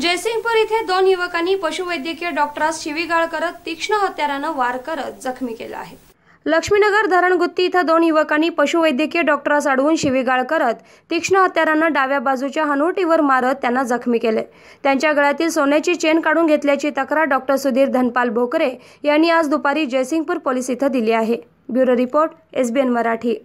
जयसिंगपूर इथे दोन युवकांनी पशुवैद्यकीय डॉक्टरास शिवीगाळ करत तीक्ष्ण हत्यारानं वार करत जखमी केलं आहे लक्ष्मीनगर धरणगुत्ती इथं दोन युवकांनी पशुवैद्यकीय डॉक्टरास अडवून शिवीगाळ करत तीक्ष्ण हत्यारानं डाव्या बाजूच्या हनुवटीवर मारत त्यांना जखमी केले त्यांच्या गळ्यातील सोन्याची चेन काढून घेतल्याची तक्रार डॉक्टर सुधीर धनपाल भोकरे यांनी आज दुपारी जयसिंगपूर पोलीस इथं दिली आहे ब्युरो रिपोर्ट एसबीएन मराठी